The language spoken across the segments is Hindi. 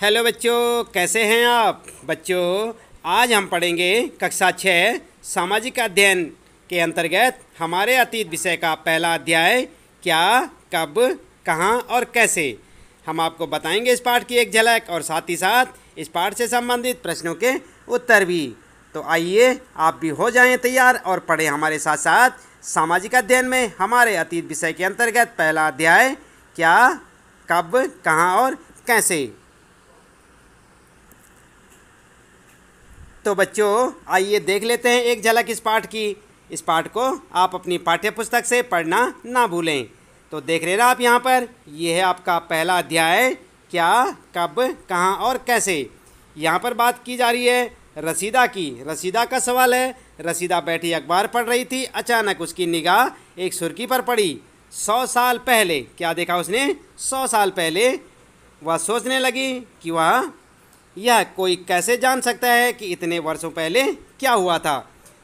हेलो बच्चों कैसे हैं आप बच्चों आज हम पढ़ेंगे कक्षा छः सामाजिक अध्ययन के अंतर्गत हमारे अतीत विषय का पहला अध्याय क्या कब कहाँ और कैसे हम आपको बताएंगे इस पाठ की एक झलक और साथ ही साथ इस पाठ से संबंधित प्रश्नों के उत्तर भी तो आइए आप भी हो जाएं तैयार और पढ़ें हमारे साथ साथ सामाजिक अध्ययन में हमारे अतीत विषय के अंतर्गत पहला अध्याय क्या कब कहाँ और कैसे तो बच्चों आइए देख लेते हैं एक झलक इस पाठ की इस पाठ को आप अपनी पाठ्य पुस्तक से पढ़ना ना भूलें तो देख रहे आप यहाँ पर यह है आपका पहला अध्याय क्या कब कहाँ और कैसे यहाँ पर बात की जा रही है रसीदा की रसीदा का सवाल है रसीदा बैठी अखबार पढ़ रही थी अचानक उसकी निगाह एक सुर्खी पर पड़ी सौ साल पहले क्या देखा उसने सौ साल पहले वह सोचने लगी कि वह यह कोई कैसे जान सकता है कि इतने वर्षों पहले क्या हुआ था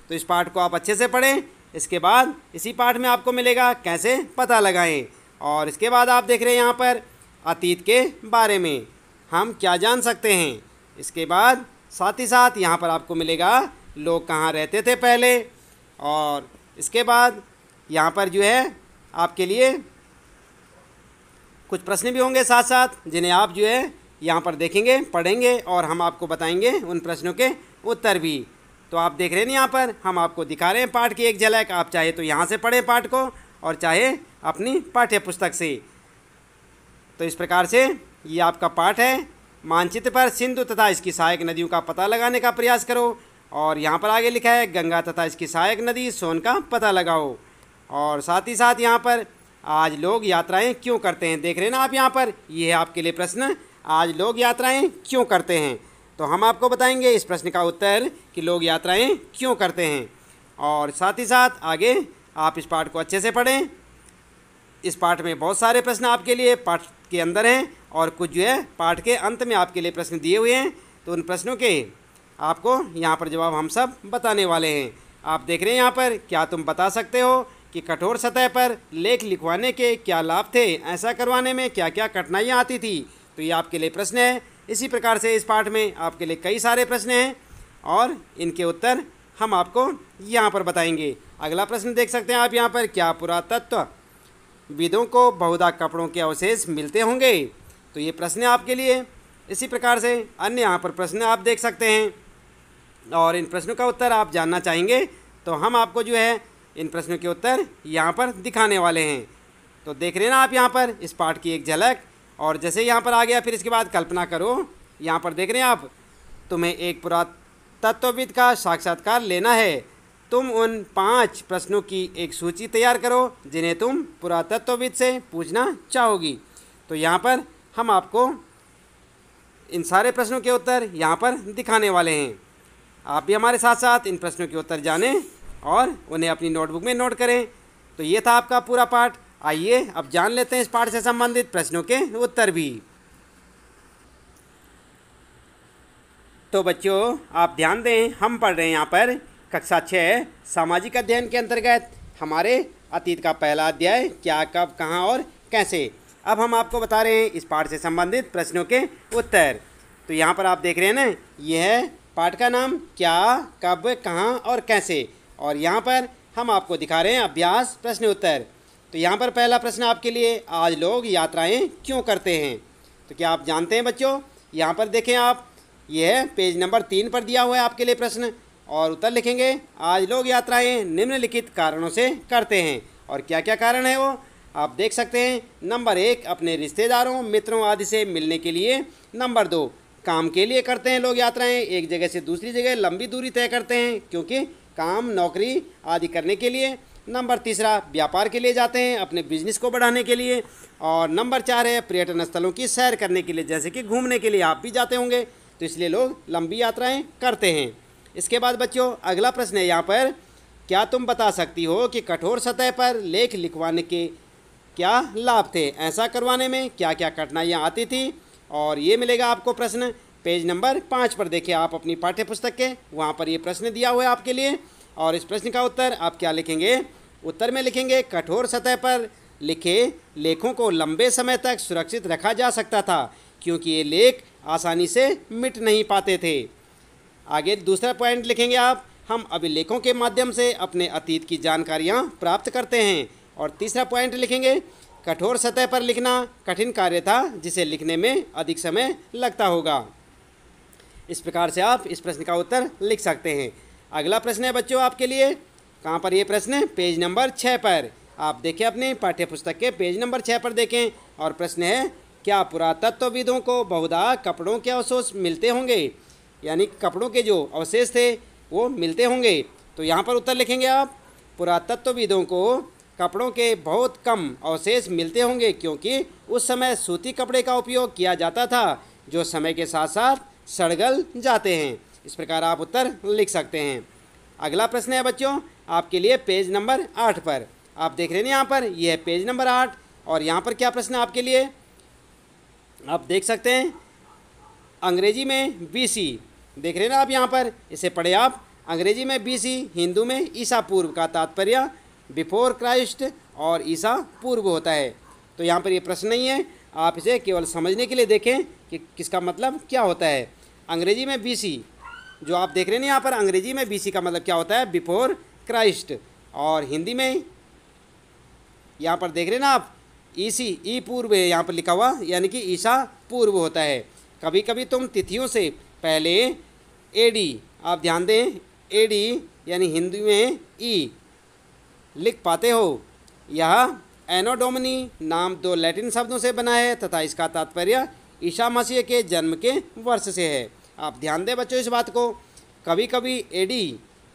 तो इस पाठ को आप अच्छे से पढ़ें इसके बाद इसी पाठ में आपको मिलेगा कैसे पता लगाएं और इसके बाद आप देख रहे हैं यहाँ पर अतीत के बारे में हम क्या जान सकते हैं इसके बाद साथ ही साथ यहाँ पर आपको मिलेगा लोग कहाँ रहते थे पहले और इसके बाद यहाँ पर जो है आपके लिए कुछ प्रश्न भी होंगे साथ साथ जिन्हें आप जो है यहाँ पर देखेंगे पढ़ेंगे और हम आपको बताएंगे उन प्रश्नों के उत्तर भी तो आप देख रहे हैं यहाँ पर हम आपको दिखा रहे हैं पाठ की एक झलक आप चाहे तो यहाँ से पढ़ें पाठ को और चाहे अपनी पाठ्य पुस्तक से तो इस प्रकार से ये आपका पाठ है मानचित्र पर सिंधु तथा इसकी सहायक नदियों का पता लगाने का प्रयास करो और यहाँ पर आगे लिखा है गंगा तथा इसकी सहायक नदी सोन का पता लगाओ और साथ ही साथ यहाँ पर आज लोग यात्राएं क्यों करते हैं देख रहे हैं ना आप यहाँ पर ये यह है आपके लिए प्रश्न आज लोग यात्राएं क्यों करते हैं तो हम आपको बताएंगे इस प्रश्न का उत्तर कि लोग यात्राएं क्यों करते हैं और साथ ही साथ आगे आप इस पाठ को अच्छे से पढ़ें इस पाठ में बहुत सारे प्रश्न आपके लिए पाठ के अंदर हैं और कुछ जो है पाठ के अंत में आपके लिए प्रश्न दिए हुए हैं तो उन प्रश्नों के आपको यहाँ पर जवाब हम सब बताने वाले हैं आप देख रहे हैं यहाँ पर क्या तुम बता सकते हो कि कठोर सतह पर लेख लिखवाने के क्या लाभ थे ऐसा करवाने में क्या क्या कठिनाइयाँ आती थी तो ये आपके लिए प्रश्न है इसी प्रकार से इस पाठ में आपके लिए कई सारे प्रश्न हैं और इनके उत्तर हम आपको यहाँ पर बताएंगे अगला प्रश्न देख सकते हैं आप यहाँ पर क्या पुरातत्व विदों को बहुधा कपड़ों के अवशेष मिलते होंगे तो ये प्रश्न आपके लिए इसी प्रकार से अन्य यहाँ पर प्रश्न आप देख सकते हैं और इन प्रश्नों का उत्तर आप जानना चाहेंगे तो हम आपको जो है इन प्रश्नों के उत्तर यहाँ पर दिखाने वाले हैं तो देख रहे ना आप यहाँ पर इस पाठ की एक झलक और जैसे यहाँ पर आ गया फिर इसके बाद कल्पना करो यहाँ पर देख रहे हैं आप तुम्हें एक पुरातत्वविद का साक्षात्कार लेना है तुम उन पांच प्रश्नों की एक सूची तैयार करो जिन्हें तुम पुरातत्वविद से पूछना चाहोगी तो यहाँ पर हम आपको इन सारे प्रश्नों के उत्तर यहाँ पर दिखाने वाले हैं आप भी हमारे साथ साथ इन प्रश्नों के उत्तर जानें और उन्हें अपनी नोटबुक में नोट करें तो ये था आपका पूरा पाठ आइए अब जान लेते हैं इस पाठ से संबंधित प्रश्नों के उत्तर भी तो बच्चों आप ध्यान दें हम पढ़ रहे हैं यहाँ पर कक्षा छः सामाजिक अध्ययन के अंतर्गत हमारे अतीत का पहला अध्याय क्या कब कहाँ और कैसे अब हम आपको बता रहे हैं इस पाठ से संबंधित प्रश्नों के उत्तर तो यहाँ पर आप देख रहे हैं ना यह है पाठ का नाम क्या कब कहाँ और कैसे और यहाँ पर हम आपको दिखा रहे हैं अभ्यास प्रश्न उत्तर तो यहाँ पर पहला प्रश्न आपके लिए आज लोग यात्राएं क्यों करते हैं तो क्या आप जानते हैं बच्चों यहाँ पर देखें आप यह है पेज नंबर तीन पर दिया हुआ है आपके लिए प्रश्न और उत्तर लिखेंगे आज लोग यात्राएं निम्नलिखित कारणों से करते हैं और क्या क्या कारण है वो आप देख सकते हैं नंबर एक अपने रिश्तेदारों मित्रों आदि से मिलने के लिए नंबर दो काम के लिए करते हैं लोग यात्राएं एक जगह से दूसरी जगह लंबी दूरी तय करते हैं क्योंकि काम नौकरी आदि करने के लिए नंबर तीसरा व्यापार के लिए जाते हैं अपने बिजनेस को बढ़ाने के लिए और नंबर चार है पर्यटन स्थलों की सैर करने के लिए जैसे कि घूमने के लिए आप भी जाते होंगे तो इसलिए लोग लंबी यात्राएं करते हैं इसके बाद बच्चों अगला प्रश्न है यहाँ पर क्या तुम बता सकती हो कि कठोर सतह पर लेख लिखवाने के क्या लाभ थे ऐसा करवाने में क्या क्या कठिनाइयाँ आती थी और ये मिलेगा आपको प्रश्न पेज नंबर पाँच पर देखिए आप अपनी पाठ्य पुस्तक के वहाँ पर ये प्रश्न दिया हुआ है आपके लिए और इस प्रश्न का उत्तर आप क्या लिखेंगे उत्तर में लिखेंगे कठोर सतह पर लिखे लेखों को लंबे समय तक सुरक्षित रखा जा सकता था क्योंकि ये लेख आसानी से मिट नहीं पाते थे आगे दूसरा पॉइंट लिखेंगे आप हम अभिलेखों के माध्यम से अपने अतीत की जानकारियाँ प्राप्त करते हैं और तीसरा पॉइंट लिखेंगे कठोर सतह पर लिखना कठिन कार्य था जिसे लिखने में अधिक समय लगता होगा इस प्रकार से आप इस प्रश्न का उत्तर लिख सकते हैं अगला प्रश्न है बच्चों आपके लिए कहाँ पर ये प्रश्न है पेज नंबर छः पर आप देखें अपने पाठ्य पुस्तक के पेज नंबर छः पर देखें और प्रश्न है क्या पुरातत्वविदों को बहुधा कपड़ों के अवशेष मिलते होंगे यानी कपड़ों के जो अवशेष थे वो मिलते होंगे तो यहाँ पर उत्तर लिखेंगे आप पुरातत्वविदों को कपड़ों के बहुत कम अवशेष मिलते होंगे क्योंकि उस समय सूती कपड़े का उपयोग किया जाता था जो समय के साथ साथ सड़गल जाते हैं इस प्रकार आप उत्तर लिख सकते हैं अगला प्रश्न है बच्चों आपके लिए पेज नंबर आठ पर आप देख रहे हैं यहाँ पर यह है पेज नंबर आठ और यहाँ पर क्या प्रश्न है आपके लिए आप देख सकते हैं अंग्रेजी में बी देख रहे हैं ना आप यहाँ पर इसे पढ़े आप अंग्रेजी में बी हिंदू में ईसा पूर्व का तात्पर्य बिफोर क्राइस्ट और ईसा पूर्व होता है तो यहाँ पर ये प्रश्न नहीं है आप इसे केवल समझने के लिए देखें कि किसका मतलब क्या होता है अंग्रेजी में बी जो आप देख रहे हैं यहाँ पर अंग्रेजी में बी का मतलब क्या होता है बिफोर क्राइस्ट और हिंदी में यहाँ पर देख रहे हैं ना आप ईसी e ई e पूर्व है यहाँ पर लिखा हुआ यानी कि ईसा पूर्व होता है कभी कभी तुम तिथियों से पहले एडी आप ध्यान दें एडी यानी हिंदी में ई e लिख पाते हो यह एनोडोमनी नाम दो लैटिन शब्दों से बना है तथा इसका तात्पर्य ईशा मसीह के जन्म के वर्ष से है आप ध्यान दें बच्चों इस बात को कभी कभी ए डी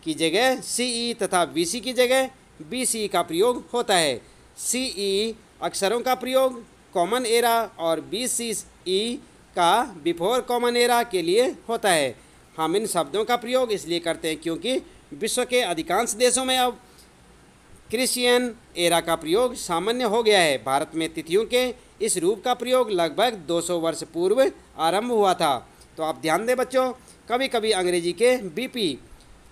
की जगह सी ई e तथा बी सी की जगह बी सी e का प्रयोग होता है सी ई e अक्षरों का प्रयोग कॉमन एरा और बी सी ई का बिफोर कॉमन एरा के लिए होता है हम इन शब्दों का प्रयोग इसलिए करते हैं क्योंकि विश्व के अधिकांश देशों में अब क्रिश्चियन एरा का प्रयोग सामान्य हो गया है भारत में तिथियों के इस रूप का प्रयोग लगभग 200 वर्ष पूर्व आरंभ हुआ था तो आप ध्यान दें बच्चों कभी कभी अंग्रेजी के बीपी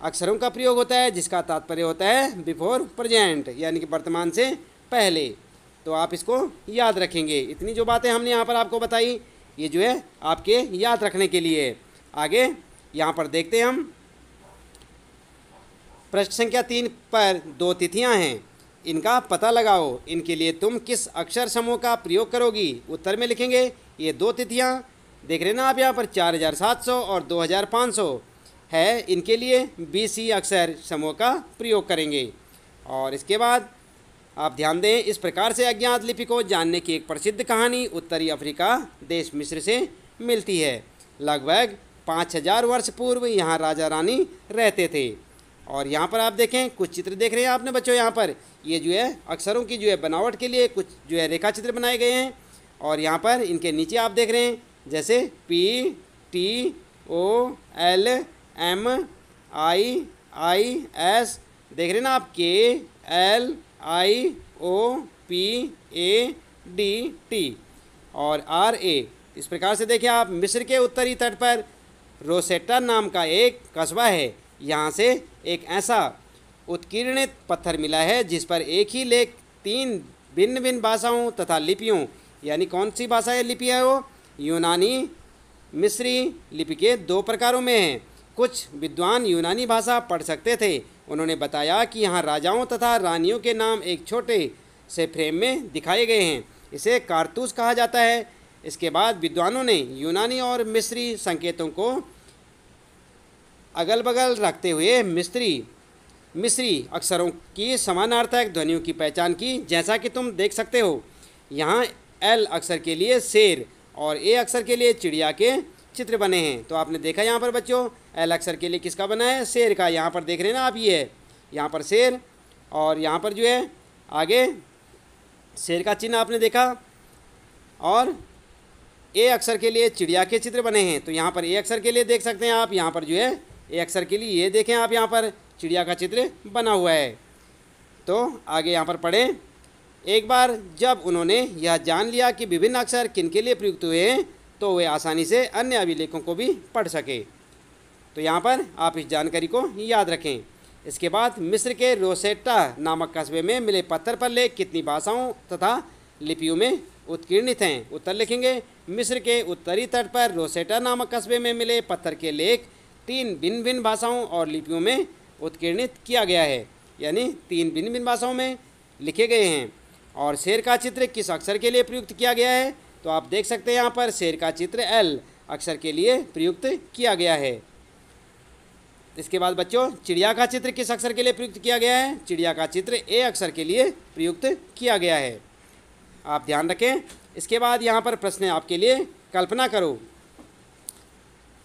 अक्षरों का प्रयोग होता है जिसका तात्पर्य होता है बिफोर प्रजेंट यानी कि वर्तमान से पहले तो आप इसको याद रखेंगे इतनी जो बातें हमने यहाँ पर आपको बताई ये जो है आपके याद रखने के लिए आगे यहाँ पर देखते हैं हम प्रश्न संख्या तीन पर दो तिथियाँ हैं इनका पता लगाओ इनके लिए तुम किस अक्षर समूह का प्रयोग करोगी उत्तर में लिखेंगे ये दो तिथियाँ देख रहे ना आप यहाँ पर चार हज़ार सात सौ और दो हज़ार पाँच सौ है इनके लिए बी सी अक्सर समूह का प्रयोग करेंगे और इसके बाद आप ध्यान दें इस प्रकार से अज्ञात लिपि को जानने की एक प्रसिद्ध कहानी उत्तरी अफ्रीका देश मिस्र से मिलती है लगभग पाँच हजार वर्ष पूर्व यहाँ राजा रानी रहते थे और यहाँ पर आप देखें कुछ चित्र देख रहे हैं आपने बच्चों यहाँ पर ये जो है अक्षरों की जो है बनावट के लिए कुछ जो है रेखा चित्र बनाए गए हैं और यहाँ पर इनके नीचे आप देख रहे हैं जैसे P T O L M I I S देख रहे ना आप K L I O P A D T और आर ए इस प्रकार से देखिए आप मिस्र के उत्तरी तट पर रोसेटा नाम का एक कस्बा है यहाँ से एक ऐसा उत्कीर्णित पत्थर मिला है जिस पर एक ही लेख तीन भिन्न भिन्न भाषाओं तथा लिपियों यानी कौन सी भाषा या लिपि है वो यूनानी मिस्री लिपि के दो प्रकारों में हैं कुछ विद्वान यूनानी भाषा पढ़ सकते थे उन्होंने बताया कि यहाँ राजाओं तथा रानियों के नाम एक छोटे से फ्रेम में दिखाए गए हैं इसे कारतूस कहा जाता है इसके बाद विद्वानों ने यूनानी और मिस्री संकेतों को अगल बगल रखते हुए मिस्री मिस्री अक्षरों की समानार्थक ध्वनियों की पहचान की जैसा कि तुम देख सकते हो यहाँ एल अक्षर के लिए शेर और ए अक्षर के लिए चिड़िया के चित्र बने हैं तो आपने देखा यहाँ पर बच्चों एल अक्षर के लिए किसका बना है शेर का यहाँ पर देख रहे हैं ना आप ये है यहाँ पर शेर और यहाँ पर जो है आगे शेर का चिन्ह आपने देखा और ए अक्षर के लिए चिड़िया के चित्र बने हैं तो यहाँ पर ए अक्षर के लिए देख सकते हैं आप यहाँ पर जो है ए अक्षर के लिए ये देखें आप यहाँ पर चिड़िया का चित्र बना हुआ है तो आगे यहाँ पर पढ़ें एक बार जब उन्होंने यह जान लिया कि विभिन्न अक्षर किन के लिए प्रयुक्त हुए हैं तो वे आसानी से अन्य अभिलेखों को भी पढ़ सके तो यहाँ पर आप इस जानकारी को याद रखें इसके बाद मिस्र के रोसेटा नामक कस्बे में मिले पत्थर पर लेख कितनी भाषाओं तथा लिपियों में उत्कीर्णित हैं उत्तर लिखेंगे मिस्र के उत्तरी तट पर रोसेटा नामक कस्बे में मिले पत्थर के लेख तीन भिन्न भिन्न भाषाओं और लिपियों में उत्कीर्णित किया गया है यानी तीन भिन्न भिन्न भाषाओं में लिखे गए हैं और शेर का चित्र किस अक्षर के लिए प्रयुक्त किया गया है तो आप देख सकते हैं यहाँ पर शेर का चित्र एल अक्षर के लिए प्रयुक्त किया गया है इसके बाद बच्चों चिड़िया का चित्र किस अक्षर के लिए प्रयुक्त किया गया है चिड़िया का चित्र ए अक्षर के लिए प्रयुक्त किया गया है आप ध्यान रखें इसके बाद यहाँ पर प्रश्न आपके लिए कल्पना करो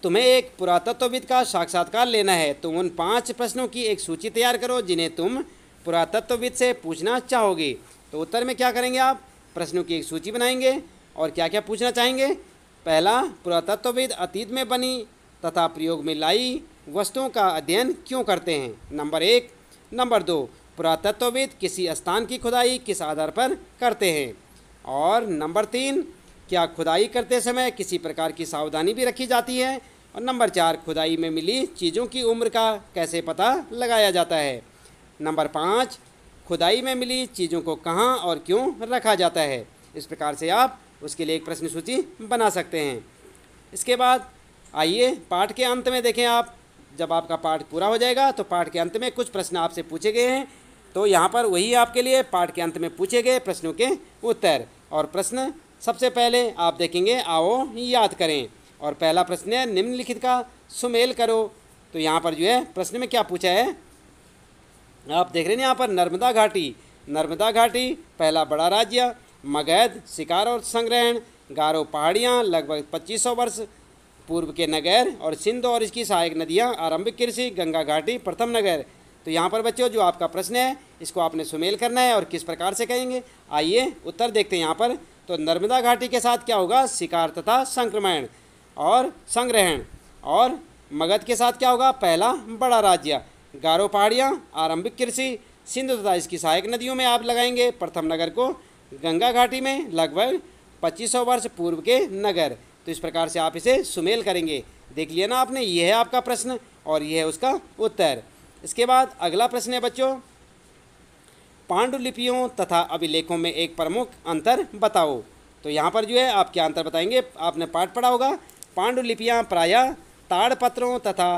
तुम्हें एक पुरातत्वविद का साक्षात्कार लेना है तुम उन पांच प्रश्नों की एक सूची तैयार करो जिन्हें तुम पुरातत्वविद से पूछना चाहोगे तो उत्तर में क्या करेंगे आप प्रश्नों की एक सूची बनाएंगे और क्या क्या पूछना चाहेंगे पहला पुरातत्वविद अतीत में बनी तथा प्रयोग में लाई वस्तुओं का अध्ययन क्यों करते हैं नंबर एक नंबर दो पुरातत्वविद किसी स्थान की खुदाई किस आधार पर करते हैं और नंबर तीन क्या खुदाई करते समय किसी प्रकार की सावधानी भी रखी जाती है और नंबर चार खुदाई में मिली चीज़ों की उम्र का कैसे पता लगाया जाता है नंबर पाँच खुदाई में मिली चीज़ों को कहाँ और क्यों रखा जाता है इस प्रकार से आप उसके लिए एक प्रश्न सूची बना सकते हैं इसके बाद आइए पाठ के अंत में देखें आप जब आपका पाठ पूरा हो जाएगा तो पाठ के अंत में कुछ प्रश्न आपसे पूछे गए हैं तो यहाँ पर वही आपके लिए पाठ के अंत में पूछे गए प्रश्नों के उत्तर और प्रश्न सबसे पहले आप देखेंगे आओ याद करें और पहला प्रश्न है निम्नलिखित का सुमेल करो तो यहाँ पर जो है प्रश्न में क्या पूछा है आप देख रहे हैं यहाँ पर नर्मदा घाटी नर्मदा घाटी पहला बड़ा राज्य मगध शिकार और संग्रहण गारो पहाड़ियाँ लगभग 2500 वर्ष पूर्व के नगर और सिंध और इसकी सहायक नदियाँ आरंभिक कृषि गंगा घाटी प्रथम नगर तो यहाँ पर बच्चों जो आपका प्रश्न है इसको आपने सुमेल करना है और किस प्रकार से कहेंगे आइए उत्तर देखते हैं यहाँ पर तो नर्मदा घाटी के साथ क्या होगा शिकार तथा संक्रमण और संग्रहण और मगध के साथ क्या होगा पहला बड़ा राज्य गारो पहाड़ियाँ आरंभिक कृषि सिंधु तथा इसकी सहायक नदियों में आप लगाएंगे प्रथम नगर को गंगा घाटी में लगभग 2500 वर्ष पूर्व के नगर तो इस प्रकार से आप इसे सुमेल करेंगे देख लिया ना आपने यह है आपका प्रश्न और यह है उसका उत्तर इसके बाद अगला प्रश्न है बच्चों पांडुलिपियों तथा अभिलेखों में एक प्रमुख अंतर बताओ तो यहाँ पर जो है आप क्या अंतर बताएंगे आपने पाठ पढ़ा होगा पांडुलिपियाँ प्रायः ताड़पत्रों तथा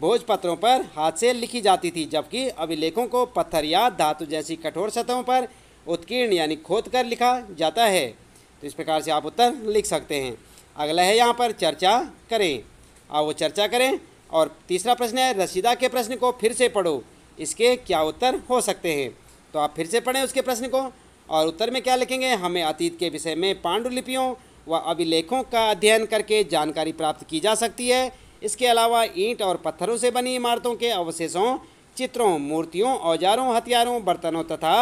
भोजपत्रों पर हाथ से लिखी जाती थी जबकि अभिलेखों को पत्थर या धातु जैसी कठोर सतहों पर उत्कीर्ण यानी खोद कर लिखा जाता है तो इस प्रकार से आप उत्तर लिख सकते हैं अगला है यहाँ पर चर्चा करें आप वो चर्चा करें और तीसरा प्रश्न है रसीदा के प्रश्न को फिर से पढ़ो इसके क्या उत्तर हो सकते हैं तो आप फिर से पढ़ें उसके प्रश्न को और उत्तर में क्या लिखेंगे हमें अतीत के विषय में पांडुलिपियों व अभिलेखों का अध्ययन करके जानकारी प्राप्त की जा सकती है इसके अलावा ईंट और पत्थरों से बनी इमारतों के अवशेषों चित्रों मूर्तियों औजारों हथियारों बर्तनों तथा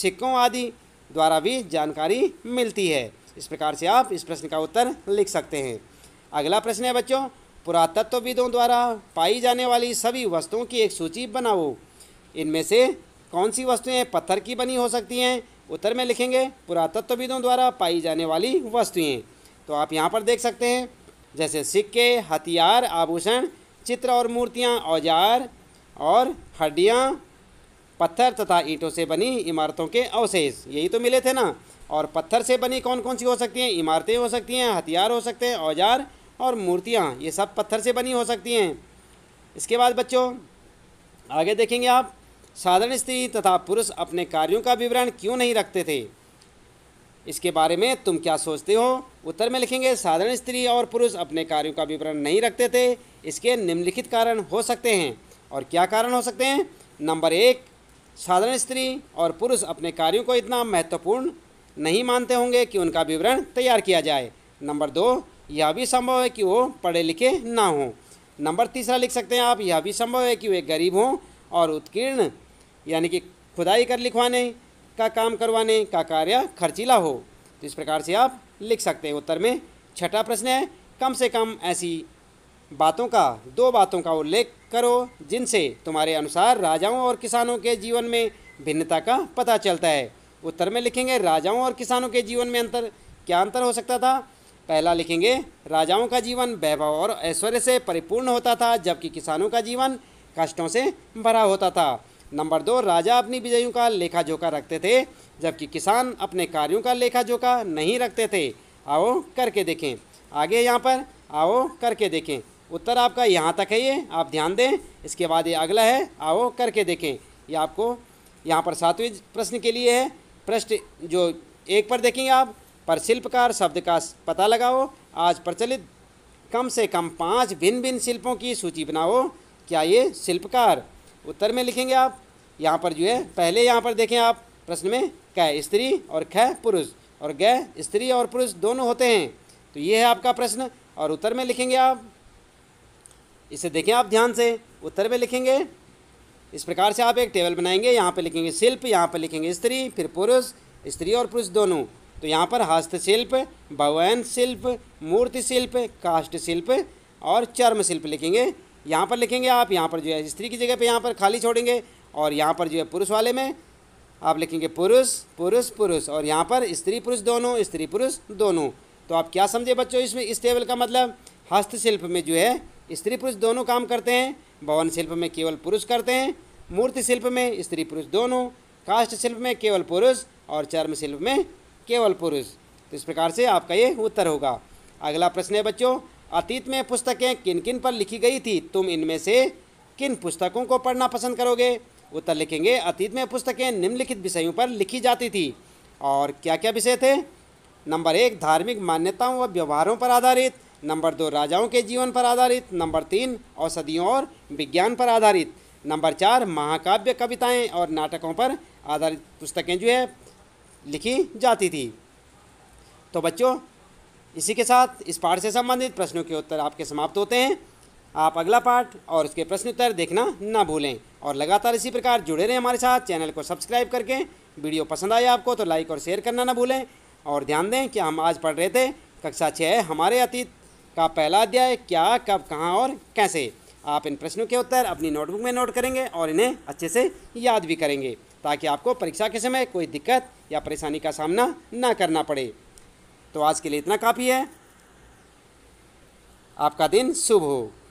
सिक्कों आदि द्वारा भी जानकारी मिलती है इस प्रकार से आप इस प्रश्न का उत्तर लिख सकते हैं अगला प्रश्न है बच्चों पुरातत्वविदों द्वारा पाई जाने वाली सभी वस्तुओं की एक सूची बनाओ इनमें से कौन सी वस्तुएं पत्थर की बनी हो सकती हैं उत्तर में लिखेंगे पुरातत्वविदों द्वारा पाई जाने वाली वस्तुएं तो आप यहाँ पर देख सकते हैं जैसे सिक्के हथियार आभूषण चित्र और मूर्तियाँ औजार और हड्डियाँ पत्थर तथा ईंटों से बनी इमारतों के अवशेष यही तो मिले थे ना और पत्थर से बनी कौन कौन सी हो सकती हैं इमारतें हो सकती हैं हथियार हो सकते हैं औजार और मूर्तियाँ ये सब पत्थर से बनी हो सकती हैं इसके बाद बच्चों आगे देखेंगे आप साधारण स्त्री तथा पुरुष अपने कार्यों का विवरण क्यों नहीं रखते थे इसके बारे में तुम क्या सोचते हो उत्तर में लिखेंगे साधारण स्त्री और पुरुष अपने कार्यों का विवरण नहीं रखते थे इसके निम्नलिखित कारण हो सकते हैं और क्या कारण हो सकते हैं नंबर एक साधारण स्त्री और पुरुष अपने कार्यों को इतना महत्वपूर्ण नहीं मानते होंगे कि उनका विवरण तैयार किया जाए नंबर दो यह भी संभव है कि वो पढ़े लिखे ना हों नंबर तीसरा लिख सकते हैं आप यह भी संभव है कि वे गरीब हों और उत्कीर्ण यानी कि खुदाई कर लिखवाने का काम करवाने का कार्य खर्चीला हो तो इस प्रकार से आप लिख सकते हैं उत्तर में छठा प्रश्न है कम से कम ऐसी बातों का दो बातों का उल्लेख करो जिनसे तुम्हारे अनुसार राजाओं और किसानों के जीवन में भिन्नता का पता चलता है उत्तर में लिखेंगे राजाओं और किसानों के जीवन में अंतर क्या अंतर हो सकता था पहला लिखेंगे राजाओं का जीवन वैभव और ऐश्वर्य से परिपूर्ण होता था जबकि किसानों का जीवन कष्टों से भरा होता था नंबर दो राजा अपनी विजयों का लेखा जोखा रखते थे जबकि किसान अपने कार्यों का लेखा जोखा नहीं रखते थे आओ करके देखें आगे यहाँ पर आओ करके देखें उत्तर आपका यहाँ तक है ये आप ध्यान दें इसके बाद ये अगला है आओ करके देखें ये आपको यहाँ पर सातवें प्रश्न के लिए है प्रश्न जो एक पर देखेंगे आप पर शिल्पकार शब्द का पता लगाओ आज प्रचलित कम से कम पाँच भिन्न भिन्न शिल्पों की सूची बनाओ क्या ये शिल्पकार उत्तर में लिखेंगे आप यहाँ पर जो है पहले यहाँ पर देखें आप प्रश्न में क स्त्री और ख पुरुष और ग स्त्री और पुरुष दोनों होते हैं तो ये है आपका प्रश्न और उत्तर में लिखेंगे आप इसे देखें आप ध्यान से उत्तर में लिखेंगे इस प्रकार से आप एक टेबल बनाएंगे यहाँ पे लिखेंगे शिल्प यहाँ पे लिखेंगे स्त्री फिर पुरुष स्त्री और पुरुष दोनों तो यहाँ पर हस्तशिल्प भवन शिल्प मूर्ति शिल्प काष्ट शिल्प और चर्म शिल्प लिखेंगे यहाँ पर लिखेंगे आप यहाँ पर जो है स्त्री की जगह पे यहाँ पर खाली छोड़ेंगे और यहाँ पर जो है पुरुष वाले में आप लिखेंगे पुरुष पुरुष पुरुष और यहाँ पर स्त्री पुरुष दोनों स्त्री पुरुष दोनों तो आप क्या समझे बच्चों इसमें इस टेबल का मतलब हस्तशिल्प में जो है स्त्री पुरुष दोनों काम करते हैं भवन शिल्प में केवल पुरुष करते हैं मूर्ति शिल्प में स्त्री पुरुष दोनों काष्ठ शिल्प में केवल पुरुष और चर्म शिल्प में केवल पुरुष तो इस प्रकार से आपका ये उत्तर होगा अगला प्रश्न है बच्चों अतीत में पुस्तकें किन किन पर लिखी गई थी तुम इनमें से किन पुस्तकों को पढ़ना पसंद करोगे उत्तर लिखेंगे अतीत में पुस्तकें निम्नलिखित विषयों पर लिखी जाती थी और क्या क्या विषय थे नंबर एक धार्मिक मान्यताओं व व्यवहारों पर आधारित नंबर दो राजाओं के जीवन पर आधारित नंबर तीन औषधियों और विज्ञान पर आधारित नंबर चार महाकाव्य कविताएं और नाटकों पर आधारित पुस्तकें जो है लिखी जाती थी तो बच्चों इसी के साथ इस पाठ से संबंधित प्रश्नों के उत्तर आपके समाप्त होते हैं आप अगला पाठ और उसके प्रश्न उत्तर देखना ना भूलें और लगातार इसी प्रकार जुड़े रहें हमारे साथ चैनल को सब्सक्राइब करके वीडियो पसंद आए आपको तो लाइक और शेयर करना ना भूलें और ध्यान दें कि हम आज पढ़ रहे थे कक्षा छः हमारे अतीत का पहला अध्याय क्या कब कहाँ और कैसे आप इन प्रश्नों के उत्तर अपनी नोटबुक में नोट करेंगे और इन्हें अच्छे से याद भी करेंगे ताकि आपको परीक्षा के समय कोई दिक्कत या परेशानी का सामना ना करना पड़े तो आज के लिए इतना काफ़ी है आपका दिन शुभ हो